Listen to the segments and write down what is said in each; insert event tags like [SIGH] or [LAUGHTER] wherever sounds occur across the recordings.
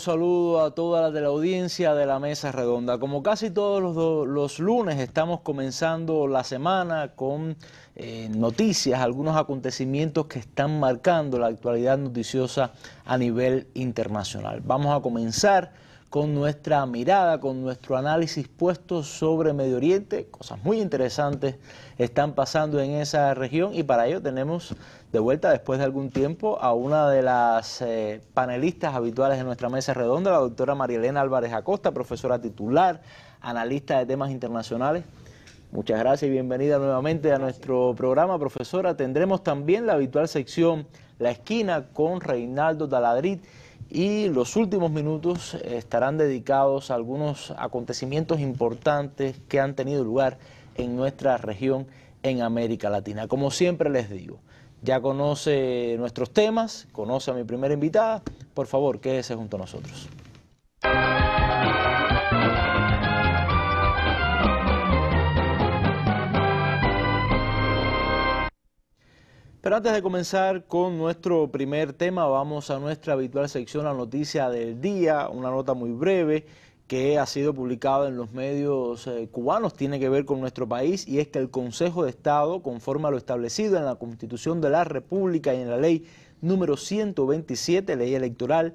saludo a todas las de la audiencia de la Mesa Redonda. Como casi todos los, lunes estamos comenzando la semana con eh, noticias, algunos acontecimientos que están marcando la actualidad noticiosa a nivel internacional. Vamos a comenzar con nuestra mirada, con nuestro análisis puesto sobre Medio Oriente. Cosas muy interesantes están pasando en esa región y para ello tenemos de vuelta después de algún tiempo a una de las eh, panelistas habituales de nuestra mesa redonda, la doctora María Álvarez Acosta, profesora titular, analista de temas internacionales. Muchas gracias y bienvenida nuevamente a nuestro programa, profesora. Tendremos también la habitual sección La Esquina con Reinaldo Taladrit y los últimos minutos estarán dedicados a algunos acontecimientos importantes que han tenido lugar en nuestra región en América Latina. Como siempre les digo, ya conoce nuestros temas, conoce a mi primera invitada, por favor, quédese junto a nosotros. Pero antes de comenzar con nuestro primer tema, vamos a nuestra habitual sección, la noticia del día, una nota muy breve que ha sido publicada en los medios eh, cubanos, tiene que ver con nuestro país, y es que el Consejo de Estado, conforme a lo establecido en la Constitución de la República y en la ley número 127, ley electoral,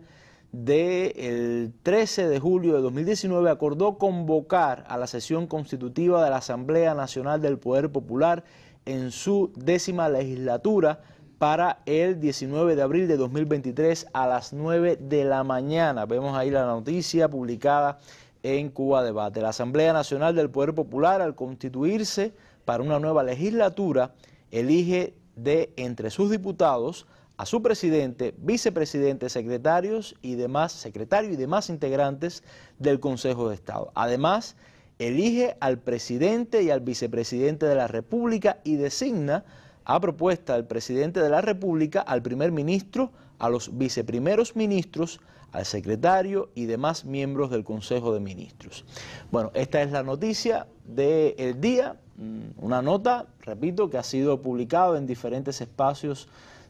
del 13 de julio de 2019 acordó convocar a la sesión constitutiva de la Asamblea Nacional del Poder Popular en su décima legislatura para el 19 de abril de 2023 a las 9 de la mañana. Vemos ahí la noticia publicada en Cuba Debate. La Asamblea Nacional del Poder Popular, al constituirse para una nueva legislatura, elige de entre sus diputados a su presidente, vicepresidente, secretarios y demás, secretario y demás integrantes del Consejo de Estado. Además, elige al presidente y al vicepresidente de la República y designa a propuesta del presidente de la República al primer ministro, a los viceprimeros ministros, al secretario y demás miembros del Consejo de Ministros. Bueno, esta es la noticia del el día, mm, una nota, repito, que ha sido publicada en diferentes espacios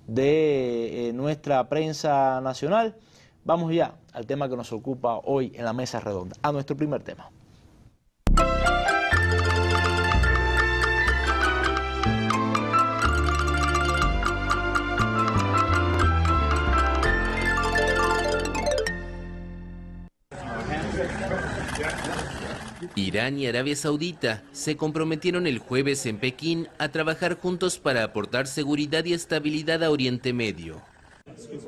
de eh, nuestra prensa nacional. Vamos ya al tema que nos ocupa hoy en la mesa redonda, a nuestro primer tema. Irán y Arabia Saudita se comprometieron el jueves en Pekín a trabajar juntos para aportar seguridad y estabilidad a Oriente Medio.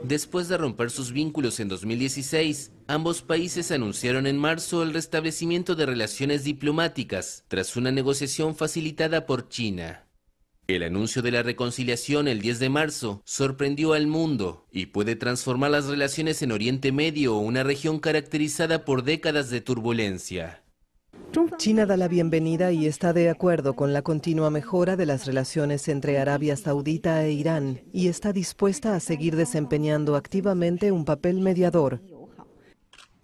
Después de romper sus vínculos en 2016, ambos países anunciaron en marzo el restablecimiento de relaciones diplomáticas tras una negociación facilitada por China. El anuncio de la reconciliación el 10 de marzo sorprendió al mundo y puede transformar las relaciones en Oriente Medio, una región caracterizada por décadas de turbulencia. China da la bienvenida y está de acuerdo con la continua mejora de las relaciones entre Arabia Saudita e Irán y está dispuesta a seguir desempeñando activamente un papel mediador.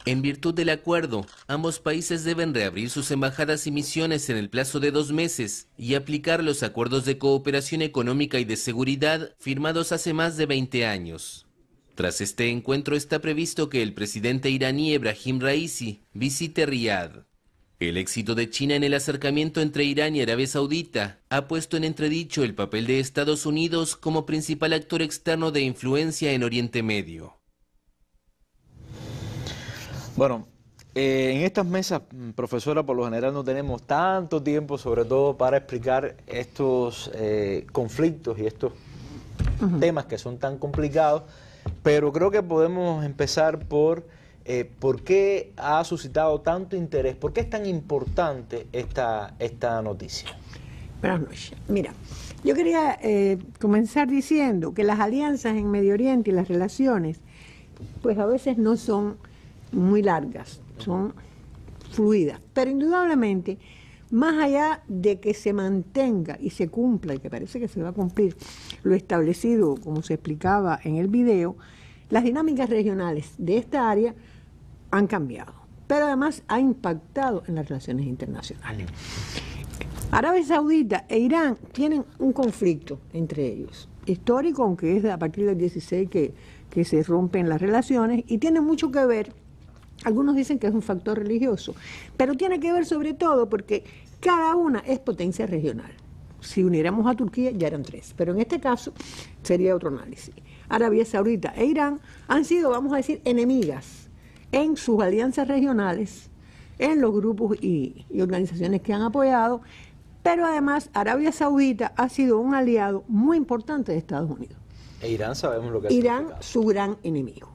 En virtud del acuerdo, ambos países deben reabrir sus embajadas y misiones en el plazo de dos meses y aplicar los acuerdos de cooperación económica y de seguridad firmados hace más de 20 años. Tras este encuentro está previsto que el presidente iraní Ebrahim Raisi visite Riyadh. El éxito de China en el acercamiento entre Irán y Arabia Saudita ha puesto en entredicho el papel de Estados Unidos como principal actor externo de influencia en Oriente Medio. Bueno, eh, en estas mesas, mm, profesora, por lo general no tenemos tanto tiempo, sobre todo para explicar estos eh, conflictos y estos temas que son tan complicados, pero creo que podemos empezar por... Eh, ¿por qué ha suscitado tanto interés? ¿Por qué es tan importante esta, noticia? Buenas noches. Mira, yo quería eh, comenzar diciendo que las alianzas en Medio Oriente y las relaciones, pues a veces no son muy largas, son fluidas, pero indudablemente más allá de que se mantenga y se cumpla, y que parece que se va a cumplir lo establecido, como se explicaba en el video, las dinámicas regionales de esta área han cambiado, pero además ha impactado en las relaciones internacionales. Arabia Saudita e Irán tienen un conflicto entre ellos, histórico, aunque es a partir del 16 que, se rompen las relaciones, y tiene mucho que ver, algunos dicen que es un factor religioso, pero tiene que ver sobre todo porque cada una es potencia regional. Si uniéramos a Turquía ya eran tres, pero en este caso sería otro análisis. Arabia Saudita e Irán han sido, vamos a decir, enemigas en sus alianzas regionales, en los grupos y, organizaciones que han apoyado, pero además Arabia Saudita ha sido un aliado muy importante de Estados Unidos. E Irán sabemos lo que es. Irán, este su gran enemigo.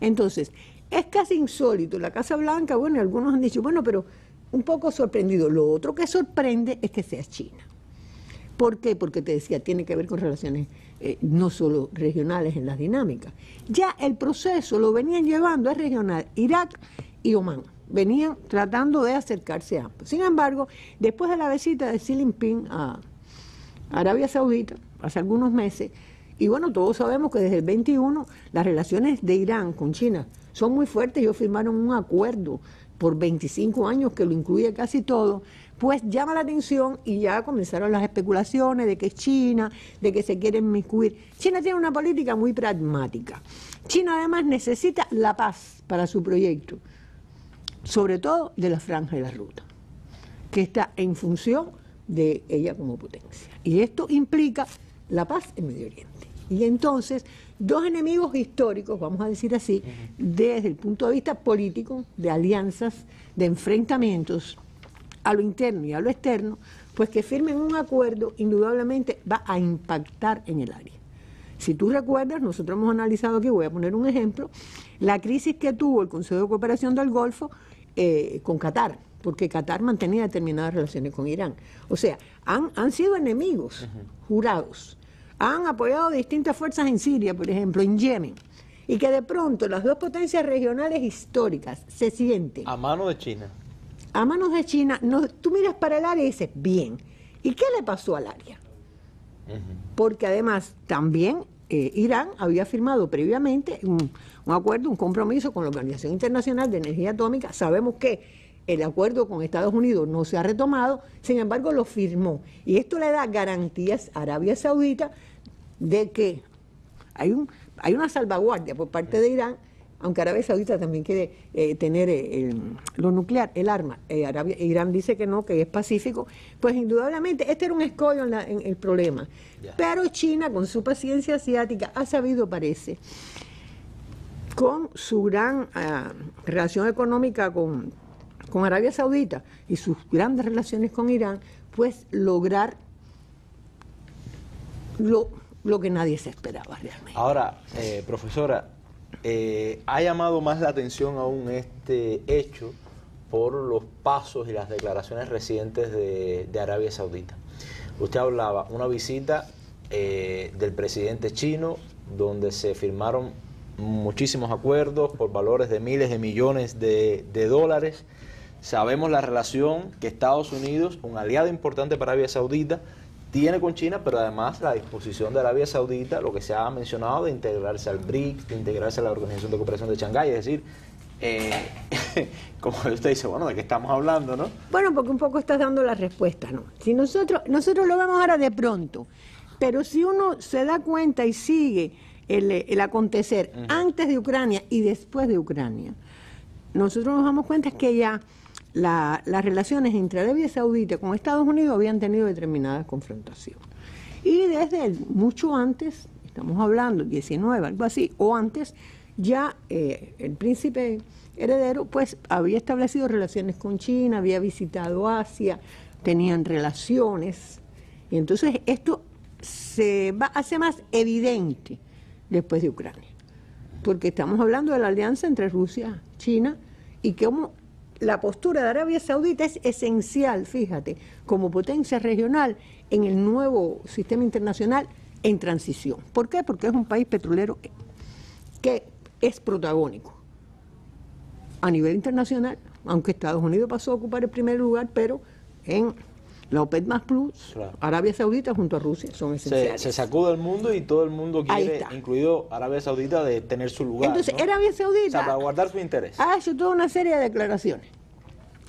Entonces, es casi insólito. La Casa Blanca, bueno, algunos han dicho, bueno, pero un poco sorprendido. Lo otro que sorprende es que sea China. ¿Por qué? Porque te decía, tiene que ver con relaciones eh, no solo regionales en las dinámicas. Ya el proceso lo venían llevando a regional Irak y Omán. Venían tratando de acercarse a ambos. Sin embargo, después de la visita de Xi Jinping a Arabia Saudita, hace algunos meses, y bueno, todos sabemos que desde el 21 las relaciones de Irán con China son muy fuertes. Ellos firmaron un acuerdo por 25 años que lo incluye casi todo pues llama la atención y ya comenzaron las especulaciones de que es China, de que se quiere inmiscuir. China tiene una política muy pragmática. China además necesita la paz para su proyecto, sobre todo de la franja de la ruta, que está en función de ella como potencia. Y esto implica la paz en Medio Oriente. Y entonces, dos enemigos históricos, vamos a decir así, desde el punto de vista político, de alianzas, de enfrentamientos, a lo interno y a lo externo, pues que firmen un acuerdo indudablemente va a impactar en el área. Si tú recuerdas, nosotros hemos analizado aquí, voy a poner un ejemplo, la crisis que tuvo el Consejo de Cooperación del Golfo eh, con Qatar, porque Qatar mantenía determinadas relaciones con Irán. O sea, han, sido enemigos jurados, han apoyado distintas fuerzas en Siria, por ejemplo, en Yemen, y que de pronto las dos potencias regionales históricas se sienten... A mano de China a manos de China, no, tú miras para el área y dices, bien, ¿y qué le pasó al área? Porque además también eh, Irán había firmado previamente un, acuerdo, un compromiso con la Organización Internacional de Energía Atómica. Sabemos que el acuerdo con Estados Unidos no se ha retomado, sin embargo lo firmó. Y esto le da garantías a Arabia Saudita de que hay, un, hay una salvaguardia por parte de Irán aunque Arabia Saudita también quiere eh, tener eh, lo nuclear, el arma. Eh, Arabia, Irán dice que no, que es pacífico. Pues indudablemente este era un escollo en, el problema. Pero China, con su paciencia asiática, ha sabido, parece, con su gran ah, relación económica con, Arabia Saudita y sus grandes relaciones con Irán, pues lograr lo, lo que nadie se esperaba realmente. Ahora, profesora, eh, ha llamado más la atención aún este hecho por los pasos y las declaraciones recientes de, Arabia Saudita. Usted hablaba una visita eh, del presidente chino donde se firmaron muchísimos acuerdos por valores de miles de millones de, de dólares. Sabemos la relación que Estados Unidos, un aliado importante para Arabia Saudita, tiene con China, pero además la disposición de Arabia Saudita, lo que se ha mencionado, de integrarse al BRICS, de integrarse a la Organización de Cooperación de Shanghái, es decir, eh, [LAUGHS] como usted dice, bueno, ¿de qué estamos hablando, no? Bueno, porque un poco estás dando la respuesta, ¿no? Si nosotros, nosotros lo vemos ahora de pronto, pero si uno se da cuenta y sigue el, eh, acontecer antes de Ucrania y después de Ucrania, nosotros nos damos cuenta que ya las relaciones entre Arabia Saudita con Estados Unidos habían tenido determinadas confrontaciones. Y desde mucho antes, estamos hablando 19, algo así, o antes, ya eh, el príncipe heredero pues había establecido relaciones con China, había visitado Asia, tenían relaciones. Y entonces esto se va, hace más evidente después de Ucrania, porque estamos hablando de la alianza entre Rusia, China, y cómo la postura de Arabia Saudita es esencial, fíjate, como potencia regional en el nuevo sistema internacional en transición. ¿Por qué? Porque es un país petrolero que es protagónico a nivel internacional, aunque Estados Unidos pasó a ocupar el primer lugar, pero en la OPED más Plus, Arabia Saudita junto a Rusia son esenciales. Se, sacó del mundo y todo el mundo quiere, incluido Arabia Saudita, de tener su lugar. Entonces, Arabia Saudita para guardar su interés. ha hecho toda una serie de declaraciones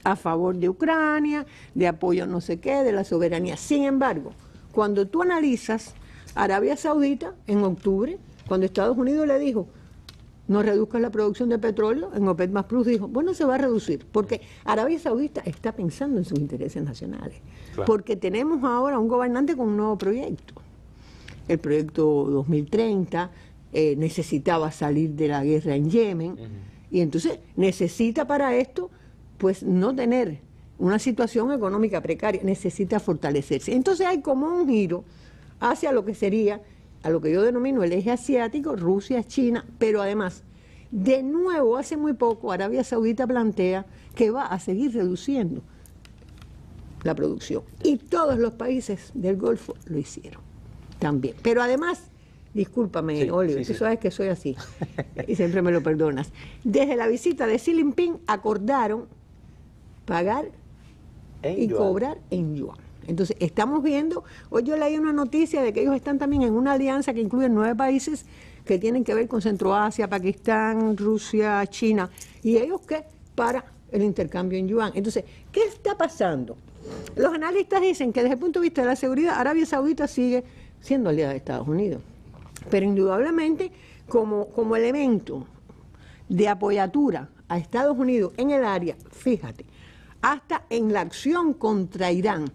a favor de Ucrania, de apoyo no sé qué, de la soberanía. Sin embargo, cuando tú analizas Arabia Saudita en octubre, cuando Estados Unidos le dijo, no reduzca la producción de petróleo, en OPEC más Plus dijo, bueno, se va a reducir, porque Arabia Saudita está pensando en sus intereses nacionales, porque tenemos ahora un gobernante con un nuevo proyecto, el proyecto 2030, eh, necesitaba salir de la guerra en Yemen, y entonces necesita para esto, pues no tener una situación económica precaria, necesita fortalecerse. Entonces hay como un giro hacia lo que sería a lo que yo denomino el eje asiático, Rusia, China, pero además, de nuevo, hace muy poco, Arabia Saudita plantea que va a seguir reduciendo la producción. Y todos los países del Golfo lo hicieron también. Pero además, discúlpame, Oliver, sabes que soy así [LAUGHS] y siempre me lo perdonas. Desde la visita de Xi Jinping acordaron pagar y cobrar en yuan. Entonces, estamos viendo, hoy yo leí una noticia de que ellos están también en una alianza que incluye nueve países que tienen que ver con Centroasia, Pakistán, Rusia, China, y ellos qué para el intercambio en yuan. Entonces, ¿qué está pasando? Los analistas dicen que desde el punto de vista de la seguridad, Arabia Saudita sigue siendo aliada de Estados Unidos, pero indudablemente como, como elemento de apoyatura a Estados Unidos en el área, fíjate, hasta en la acción contra Irán,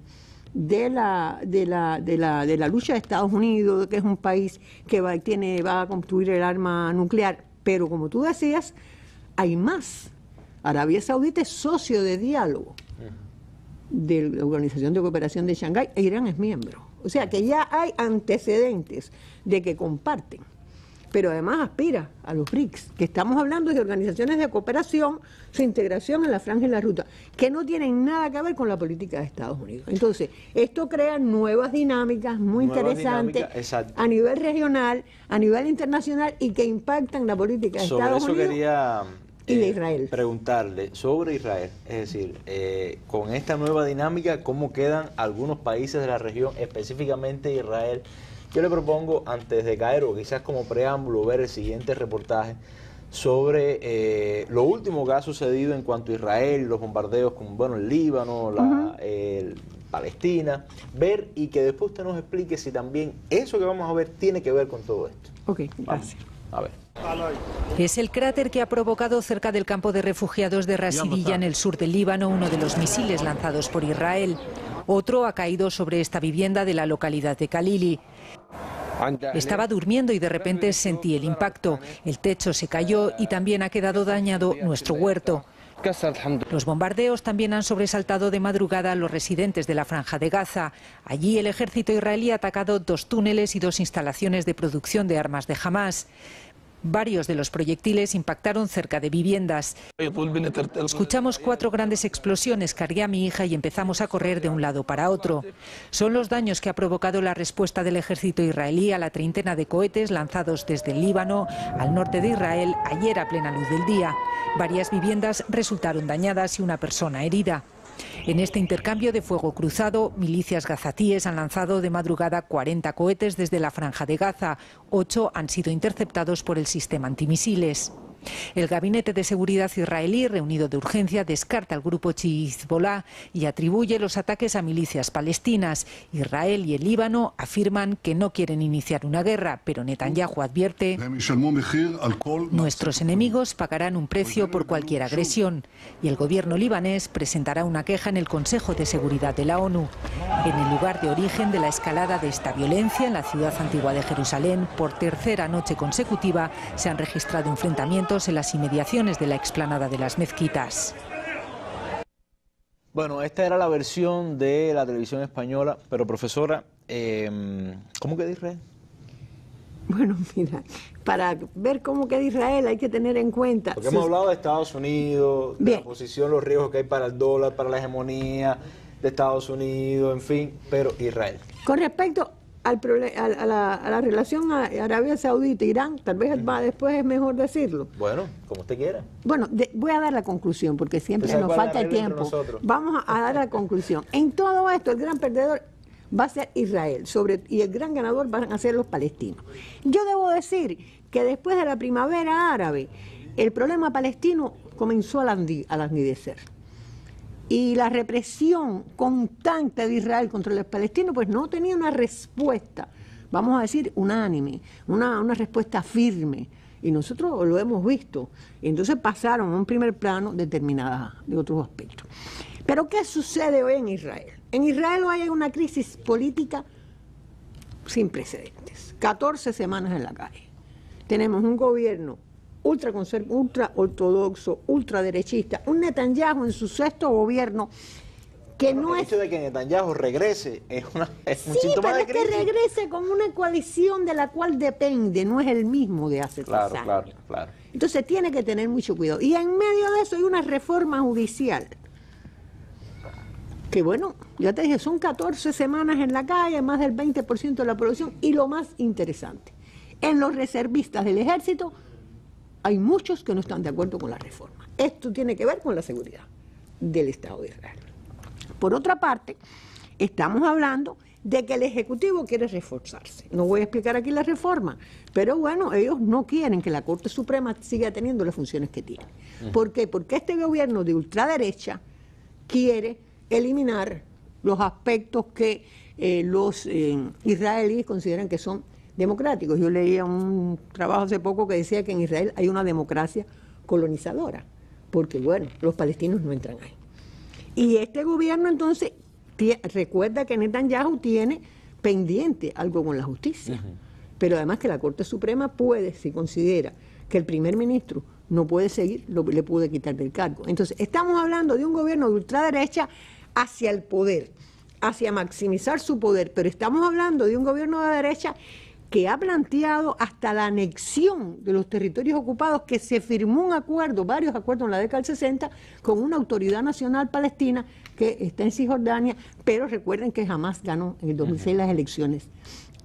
de la, de la, de la, de la lucha de Estados Unidos, que es un país que tiene, va a construir el arma nuclear. Pero como tú decías, hay más. Arabia Saudita es socio de diálogo de la Organización de Cooperación de Shanghái e Irán es miembro. O sea que ya hay antecedentes de que comparten pero además aspira a los BRICS, que estamos hablando de organizaciones de cooperación, su integración en la franja y la ruta, que no tienen nada que ver con la política de Estados Unidos. Entonces, esto crea nuevas dinámicas muy interesantes a nivel regional, a nivel internacional y que impactan la política de Estados eso Unidos. Quería... y eh, Israel. Preguntarle sobre Israel, es decir, eh, con esta nueva dinámica, ¿cómo quedan algunos países de la región, específicamente Israel, yo le propongo, antes de caer, o quizás como preámbulo, ver el siguiente reportaje sobre eh, lo último que ha sucedido en cuanto a Israel, los bombardeos con bueno, el Líbano, la, Palestina, ver y que después usted nos explique si también eso que vamos a ver tiene que ver con todo esto. Ok, gracias. A ver. Es el cráter que ha provocado cerca del campo de refugiados de Rasidilla ah. en el sur de Líbano uno de los misiles lanzados por Israel. Otro ha caído sobre esta vivienda de la localidad de Kalili. Estaba durmiendo y de repente sentí el impacto. El techo se cayó y también ha quedado dañado nuestro huerto. Los bombardeos también han sobresaltado de madrugada a los residentes de la franja de Gaza. Allí el ejército israelí ha atacado dos túneles y dos instalaciones de producción de armas de Hamas. Varios de los proyectiles impactaron cerca de viviendas. Escuchamos cuatro grandes explosiones, cargué a mi hija y empezamos a correr de un lado para otro. Son los daños que ha provocado la respuesta del ejército israelí a la treintena de cohetes lanzados desde el Líbano al norte de Israel ayer a plena luz del día. Varias viviendas resultaron dañadas y una persona herida. En este intercambio de fuego cruzado, milicias gazatíes han lanzado de madrugada 40 cohetes desde la franja de Gaza. Ocho han sido interceptados por el sistema antimisiles. El Gabinete de Seguridad israelí, reunido de urgencia, descarta al grupo Chizbolá y atribuye los ataques a milicias palestinas. Israel y el Líbano afirman que no quieren iniciar una guerra, pero Netanyahu advierte nuestros enemigos pagarán un precio por cualquier agresión y el gobierno libanés presentará una queja en el Consejo de Seguridad de la ONU. En el lugar de origen de la escalada de esta violencia en la ciudad antigua de Jerusalén, por tercera noche consecutiva se han registrado enfrentamientos en las inmediaciones de la explanada de las mezquitas. Bueno, esta era la versión de la televisión española, pero profesora, em, ¿cómo queda Israel? Bueno, mira, para ver cómo queda Israel hay que tener en cuenta... Porque hemos hablado de Estados Unidos, de la posición, los riesgos que hay para el dólar, para la hegemonía de Estados Unidos, en fin, pero Israel. Con respecto al a, la, a, la, relación a Arabia Saudita-Irán, tal vez va después, es mejor decirlo. Bueno, como usted quiera. Bueno, voy a dar la conclusión porque siempre nos falta el tiempo. Vamos a, dar la conclusión. En todo esto, el gran perdedor va a ser Israel sobre, y el gran ganador van a ser los palestinos. Yo debo decir que después de la primavera árabe, el problema palestino comenzó a languidecer y la represión constante de Israel contra los palestinos, pues no tenía una respuesta, vamos a decir, unánime, una, respuesta firme. Y nosotros lo hemos visto. Y entonces pasaron a un primer plano determinadas de otros aspectos. Pero ¿qué sucede hoy en Israel? En Israel hoy hay una crisis política sin precedentes. 14 semanas en la calle. Tenemos un gobierno ultra, ultra ortodoxo, ultraderechista, un Netanyahu en su sexto gobierno que no el hecho de que Netanyahu regrese es, una, es un sí, pero es que regrese con una coalición de la cual depende, no es el mismo de hace claro, tres años. Claro, claro. Entonces tiene que tener mucho cuidado. Y en medio de eso hay una reforma judicial. Que bueno, ya te dije, son 14 semanas en la calle, más del 20% de la producción. Y lo más interesante, en los reservistas del ejército hay muchos que no están de acuerdo con la reforma. Esto tiene que ver con la seguridad del Estado de Israel. Por otra parte, estamos hablando de que el Ejecutivo quiere reforzarse. No voy a explicar aquí la reforma, pero bueno, ellos no quieren que la Corte Suprema siga teniendo las funciones que tiene. ¿Por qué? Porque este gobierno de ultraderecha quiere eliminar los aspectos que eh, los eh, israelíes consideran que son democráticos. Yo leía un trabajo hace poco que decía que en Israel hay una democracia colonizadora, porque bueno, los palestinos no entran ahí. Y este gobierno entonces recuerda que Netanyahu tiene pendiente algo con la justicia, pero además que la Corte Suprema puede, si considera que el primer ministro no puede seguir, le puede quitar del cargo. Entonces, estamos hablando de un gobierno de ultraderecha hacia el poder, hacia maximizar su poder, pero estamos hablando de un gobierno de derecha que ha planteado hasta la anexión de los territorios ocupados, que se firmó un acuerdo, varios acuerdos en la década del 60, con una autoridad nacional palestina que está en Cisjordania, pero recuerden que jamás ganó en el 2006 las elecciones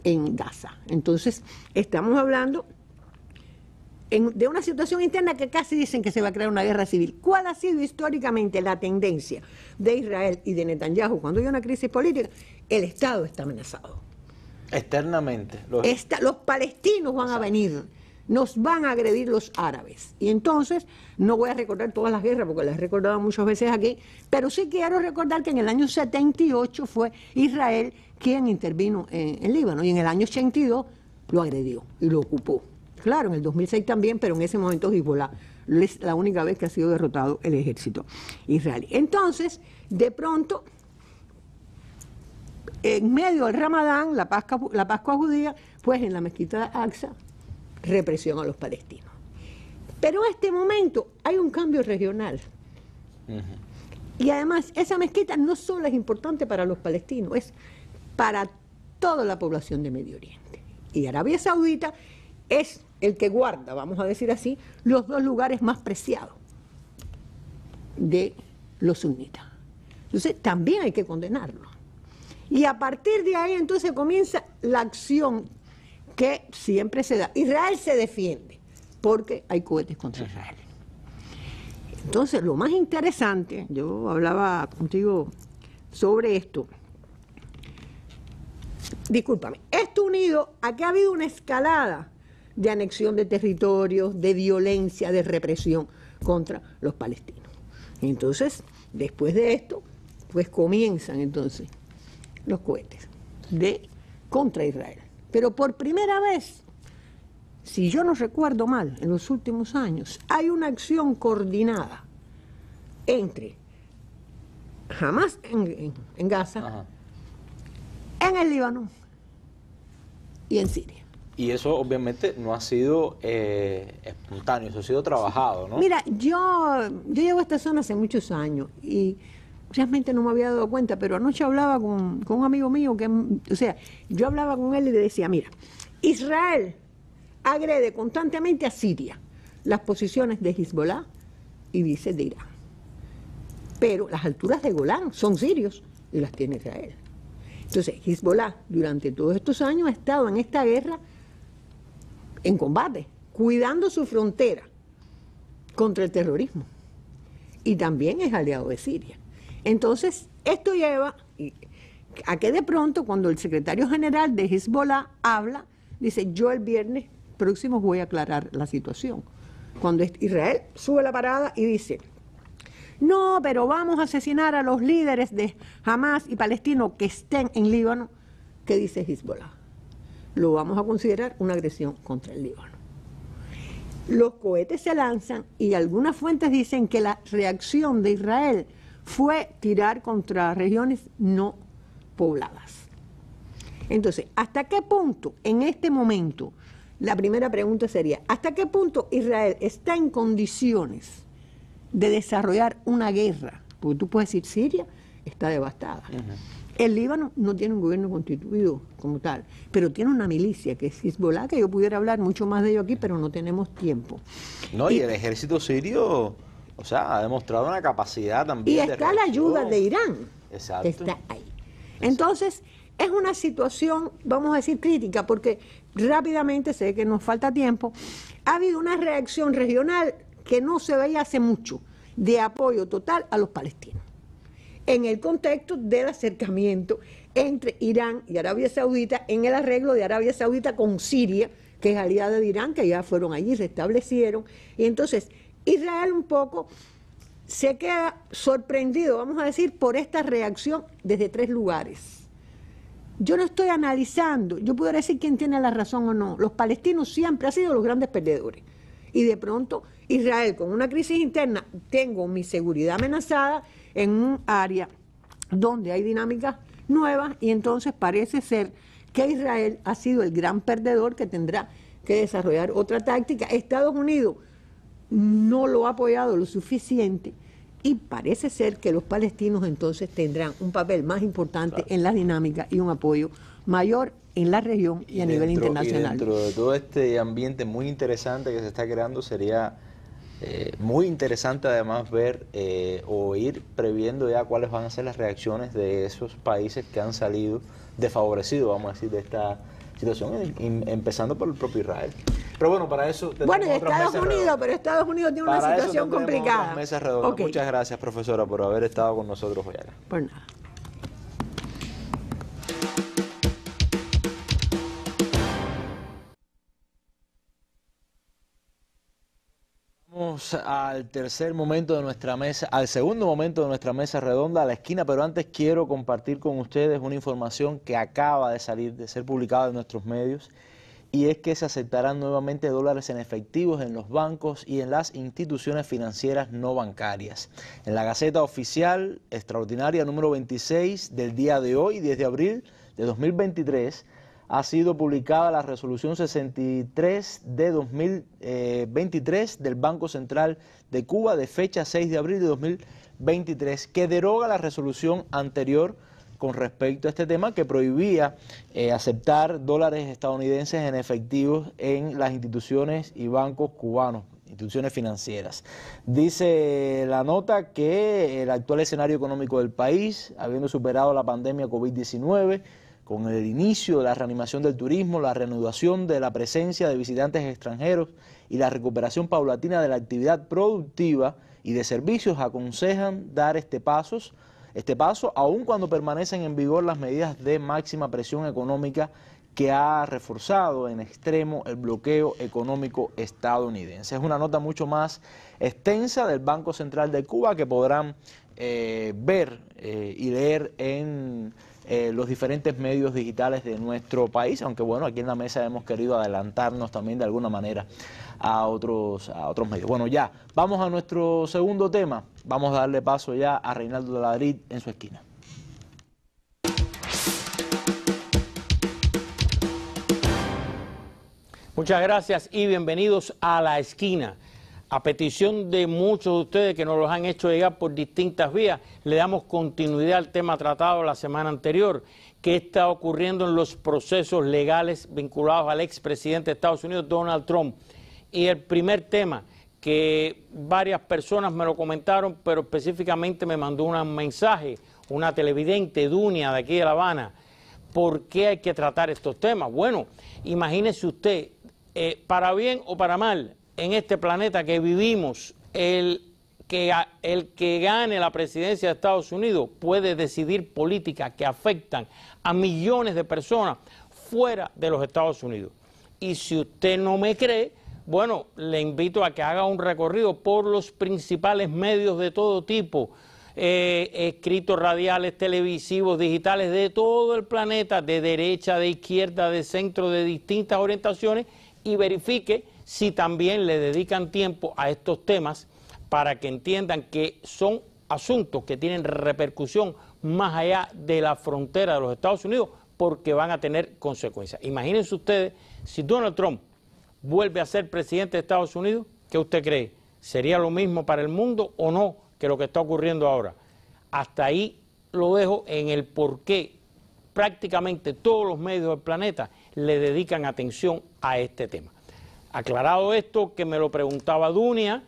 en Gaza. Entonces, estamos hablando de una situación interna que casi dicen que se va a crear una guerra civil. ¿Cuál ha sido históricamente la tendencia de Israel y de Netanyahu cuando hay una crisis política? El Estado está amenazado. Externamente. Los, palestinos van a venir, nos van a agredir los árabes. Y entonces, no voy a recordar todas las guerras porque las he recordado muchas veces aquí, pero sí quiero recordar que en el año 78 fue Israel quien intervino en, Líbano y en el año 82 lo agredió y lo ocupó. Claro, en el 2006 también, pero en ese momento Hezbollah es la única vez que ha sido derrotado el ejército israelí. Entonces, de pronto en medio del Ramadán, la Pascua, judía, pues en la mezquita de Aqsa represión a los palestinos. Pero en este momento hay un cambio regional. Y además, esa mezquita no solo es importante para los palestinos, es para toda la población de Medio Oriente. Y Arabia Saudita es el que guarda, vamos a decir así, los dos lugares más preciados de los sunitas. Entonces, también hay que condenarlo. Y a partir de ahí entonces comienza la acción que siempre se da. Israel se defiende porque hay cohetes contra Israel. Entonces, lo más interesante, yo hablaba contigo sobre esto. Discúlpame, esto unido a que ha habido una escalada de anexión de territorios, de violencia, de represión contra los palestinos. Entonces, después de esto, pues comienzan entonces los cohetes de contra Israel. Pero por primera vez, si yo no recuerdo mal, en los últimos años, hay una acción coordinada entre Hamas en, Gaza, en el Líbano y en Siria. Y eso obviamente no ha sido eh, espontáneo, eso ha sido trabajado, ¿no? Mira, yo, yo llevo a esta zona hace muchos años y realmente no me había dado cuenta, pero anoche hablaba con, un amigo mío que, o sea, yo hablaba con él y le decía, mira, Israel agrede constantemente a Siria las posiciones de Hezbollah y dice de Irán. Pero las alturas de Golán son sirios y las tiene Israel. Entonces, Hezbollah durante todos estos años ha estado en esta guerra en combate, cuidando su frontera contra el terrorismo. Y también es aliado de Siria. Entonces, esto lleva a que de pronto cuando el secretario general de Hezbollah habla, dice, yo el viernes próximo voy a aclarar la situación. Cuando Israel sube la parada y dice, no, pero vamos a asesinar a los líderes de Hamas y Palestino que estén en Líbano, ¿qué dice Hezbollah? Lo vamos a considerar una agresión contra el Líbano. Los cohetes se lanzan y algunas fuentes dicen que la reacción de Israel fue tirar contra regiones no pobladas. Entonces, ¿hasta qué punto en este momento? La primera pregunta sería, ¿hasta qué punto Israel está en condiciones de desarrollar una guerra? Porque tú puedes decir, Siria está devastada. El Líbano no tiene un gobierno constituido como tal, pero tiene una milicia que es Hezbollah, que yo pudiera hablar mucho más de ello aquí, pero no tenemos tiempo. No, y el ejército sirio o sea, ha demostrado una capacidad también. Y está la ayuda de Irán. Exacto. está ahí. Entonces, es una situación, vamos a decir, crítica, porque rápidamente, sé que nos falta tiempo, ha habido una reacción regional que no se veía hace mucho, de apoyo total a los palestinos, en el contexto del acercamiento entre Irán y Arabia Saudita, en el arreglo de Arabia Saudita con Siria, que es aliada de Irán, que ya fueron allí, se establecieron, y entonces Israel un poco se queda sorprendido, vamos a decir, por esta reacción desde tres lugares. Yo no estoy analizando, yo puedo decir quién tiene la razón o no. Los palestinos siempre han sido los grandes perdedores. Y de pronto Israel, con una crisis interna, tengo mi seguridad amenazada en un área donde hay dinámicas nuevas y entonces parece ser que Israel ha sido el gran perdedor que tendrá que desarrollar otra táctica. Estados Unidos no lo ha apoyado lo suficiente y parece ser que los palestinos entonces tendrán un papel más importante en la dinámica y un apoyo mayor en la región y, a nivel internacional. dentro de todo este ambiente muy interesante que se está creando sería eh, muy interesante además ver eh, o ir previendo ya cuáles van a ser las reacciones de esos países que han salido desfavorecidos, vamos a decir, de esta situación, empezando por el propio Israel. Pero bueno, para eso Bueno, Estados Unidos, pero Estados Unidos tiene una situación complicada. Mesas redondas. Muchas gracias, profesora, por haber estado con nosotros hoy acá. nada. Vamos al tercer momento de nuestra mesa, al segundo momento de nuestra mesa redonda, a la esquina, pero antes quiero compartir con ustedes una información que acaba de salir, de ser publicada en nuestros medios y es que se aceptarán nuevamente dólares en efectivos en los bancos y en las instituciones financieras no bancarias. En la Gaceta Oficial Extraordinaria número 26 del día de hoy, 10 de abril de 2023, ha sido publicada la resolución 63 de 2023 eh, del Banco Central de Cuba de fecha 6 de abril de 2023, que deroga la resolución anterior con respecto a este tema que prohibía eh, aceptar dólares estadounidenses en efectivos en las instituciones y bancos cubanos instituciones financieras. Dice la nota que el actual escenario económico del país, habiendo superado la pandemia COVID-19, con el inicio de la reanimación del turismo, la reanudación de la presencia de visitantes extranjeros y la recuperación paulatina de la actividad productiva y de servicios, aconsejan dar este pasos este paso, aun cuando permanecen en vigor las medidas de máxima presión económica que ha reforzado en extremo el bloqueo económico estadounidense. Es una nota mucho más extensa del Banco Central de Cuba que podrán eh, ver eh, y leer en eh, los diferentes medios digitales de nuestro país, aunque bueno, aquí en la mesa hemos querido adelantarnos también de alguna manera a otros, a otros medios. Bueno, ya, vamos a nuestro segundo tema, vamos a darle paso ya a Reinaldo de Ladrid en su esquina. Muchas gracias y bienvenidos a La Esquina a petición de muchos de ustedes que nos los han hecho llegar por distintas vías, le damos continuidad al tema tratado la semana anterior, que está ocurriendo en los procesos legales vinculados al expresidente de Estados Unidos, Donald Trump. Y el primer tema, que varias personas me lo comentaron, pero específicamente me mandó un mensaje, una televidente, Dunia, de aquí de La Habana. ¿Por qué hay que tratar estos temas? Bueno, imagínese usted, eh, para bien o para mal, en este planeta que vivimos, el que, gane la presidencia de Estados Unidos puede decidir políticas que afectan a millones de personas fuera de los Estados Unidos. Y si usted no me cree, bueno, le invito a que haga un recorrido por los principales medios de todo tipo, eh, escritos radiales, televisivos, digitales, de todo el planeta, de derecha, de izquierda, de centro, de distintas orientaciones, y verifique si también le dedican tiempo a estos temas para que entiendan que son asuntos que tienen repercusión más allá de la frontera de los Estados Unidos porque van a tener consecuencias. Imagínense ustedes, si Donald Trump vuelve a ser presidente de Estados Unidos, ¿qué usted cree? ¿Sería lo mismo para el mundo o no que lo que está ocurriendo ahora? Hasta ahí lo dejo en el por qué prácticamente todos los medios del planeta le dedican atención a este tema. Aclarado esto, que me lo preguntaba Dunia,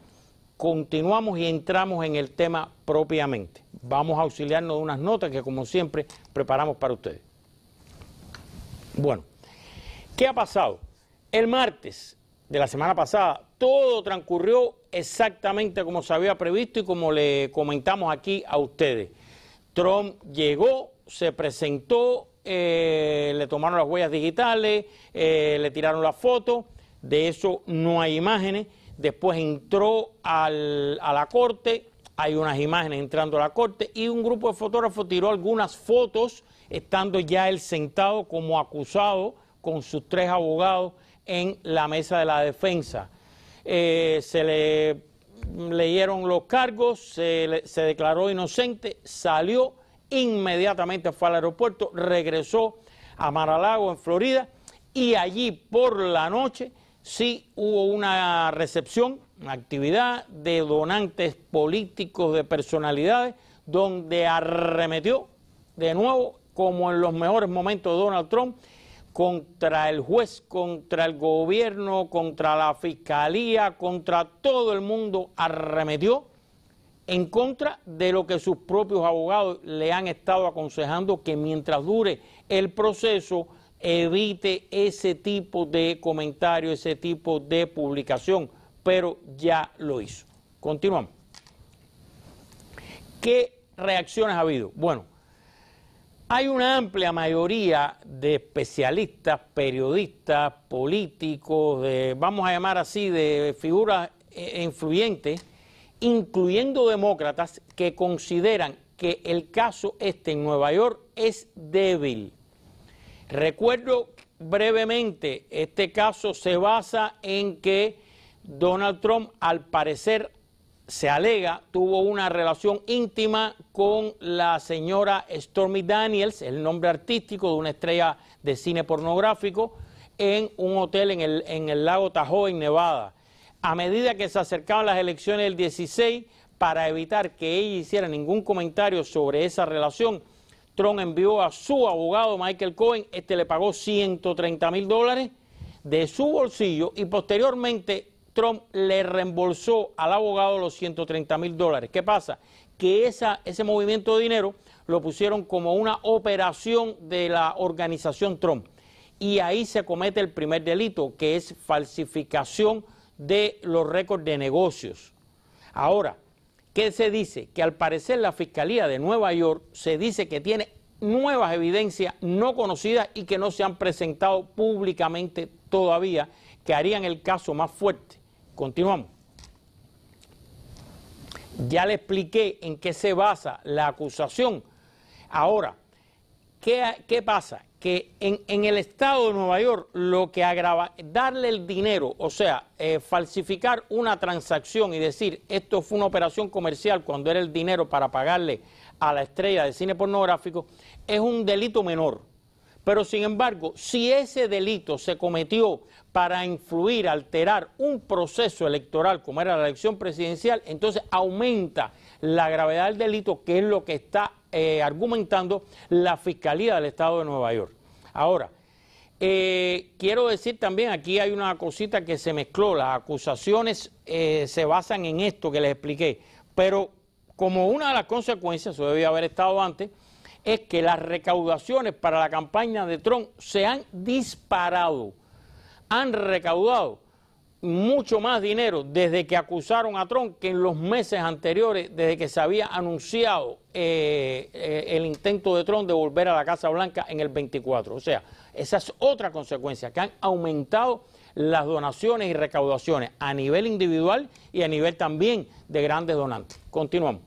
continuamos y entramos en el tema propiamente. Vamos a auxiliarnos de unas notas que, como siempre, preparamos para ustedes. Bueno, ¿qué ha pasado? El martes de la semana pasada, todo transcurrió exactamente como se había previsto y como le comentamos aquí a ustedes. Trump llegó, se presentó, eh, le tomaron las huellas digitales, eh, le tiraron las fotos de eso no hay imágenes. Después entró al, a la corte, hay unas imágenes entrando a la corte y un grupo de fotógrafos tiró algunas fotos estando ya él sentado como acusado con sus tres abogados en la mesa de la defensa. Eh, se le leyeron los cargos, se, se declaró inocente, salió inmediatamente, fue al aeropuerto, regresó a Maralago, en Florida, y allí por la noche sí hubo una recepción, una actividad de donantes políticos, de personalidades, donde arremetió de nuevo, como en los mejores momentos Donald Trump, contra el juez, contra el gobierno, contra la fiscalía, contra todo el mundo, arremetió en contra de lo que sus propios abogados le han estado aconsejando que mientras dure el proceso, evite ese tipo de comentario, ese tipo de publicación, pero ya lo hizo. Continuamos. ¿Qué reacciones ha habido? Bueno, hay una amplia mayoría de especialistas, periodistas, políticos, vamos a llamar así, de figuras eh, influyentes, incluyendo demócratas, que consideran que el caso este en Nueva York es débil Recuerdo brevemente, este caso se basa en que Donald Trump, al parecer, se alega, tuvo una relación íntima con la señora Stormy Daniels, el nombre artístico de una estrella de cine pornográfico, en un hotel en el, en el lago Tahoe, en Nevada. A medida que se acercaban las elecciones del 16, para evitar que ella hiciera ningún comentario sobre esa relación, Trump envió a su abogado Michael Cohen, este le pagó 130 mil dólares de su bolsillo y posteriormente Trump le reembolsó al abogado los 130 mil dólares. ¿Qué pasa? Que ese movimiento de dinero lo pusieron como una operación de la organización Trump. Y ahí se comete el primer delito, que es falsificación de los récords de negocios. Ahora, ¿Qué se dice? Que al parecer la Fiscalía de Nueva York se dice que tiene nuevas evidencias no conocidas y que no se han presentado públicamente todavía, que harían el caso más fuerte. Continuamos. Ya le expliqué en qué se basa la acusación. Ahora, ¿Qué, pasa? Que en, el estado de Nueva York, lo que agrava, darle el dinero, o sea, eh, falsificar una transacción y decir esto fue una operación comercial cuando era el dinero para pagarle a la estrella de cine pornográfico, es un delito menor. Pero sin embargo, si ese delito se cometió para influir, alterar un proceso electoral como era la elección presidencial, entonces aumenta la gravedad del delito, que es lo que está eh, argumentando la Fiscalía del Estado de Nueva York. Ahora, eh, quiero decir también, aquí hay una cosita que se mezcló, las acusaciones eh, se basan en esto que les expliqué, pero como una de las consecuencias, eso debía haber estado antes, es que las recaudaciones para la campaña de Trump se han disparado, han recaudado mucho más dinero desde que acusaron a Trump que en los meses anteriores, desde que se había anunciado eh, eh, el intento de Trump de volver a la Casa Blanca en el 24. O sea, esa es otra consecuencia, que han aumentado las donaciones y recaudaciones a nivel individual y a nivel también de grandes donantes. Continuamos.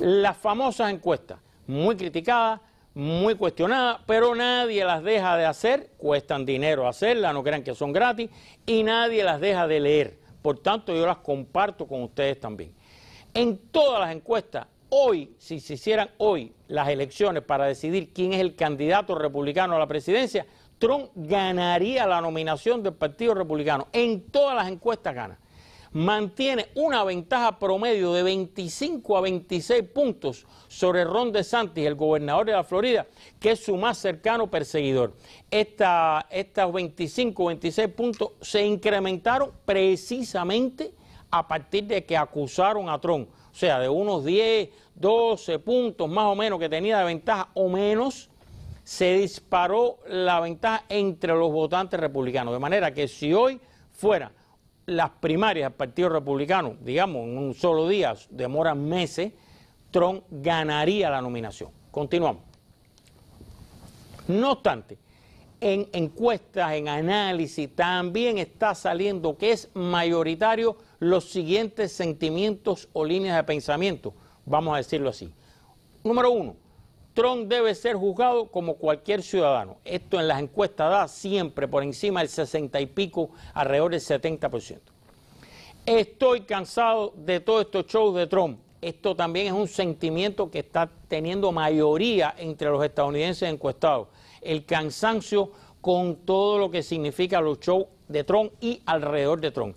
Las famosas encuestas, muy criticadas, muy cuestionada, pero nadie las deja de hacer, cuestan dinero hacerlas, no crean que son gratis, y nadie las deja de leer. Por tanto, yo las comparto con ustedes también. En todas las encuestas, hoy, si se hicieran hoy las elecciones para decidir quién es el candidato republicano a la presidencia, Trump ganaría la nominación del Partido Republicano. En todas las encuestas gana mantiene una ventaja promedio de 25 a 26 puntos sobre Ron DeSantis, el gobernador de la Florida, que es su más cercano perseguidor. estos 25 26 puntos se incrementaron precisamente a partir de que acusaron a Trump. O sea, de unos 10, 12 puntos más o menos que tenía de ventaja o menos, se disparó la ventaja entre los votantes republicanos. De manera que si hoy fuera las primarias del Partido Republicano, digamos, en un solo día, demoran meses, Trump ganaría la nominación. Continuamos. No obstante, en encuestas, en análisis, también está saliendo que es mayoritario los siguientes sentimientos o líneas de pensamiento, vamos a decirlo así. Número uno, Trump debe ser juzgado como cualquier ciudadano. Esto en las encuestas da siempre por encima del 60 y pico, alrededor del 70%. Estoy cansado de todos estos shows de Trump. Esto también es un sentimiento que está teniendo mayoría entre los estadounidenses encuestados. El cansancio con todo lo que significa los shows de Trump y alrededor de Trump.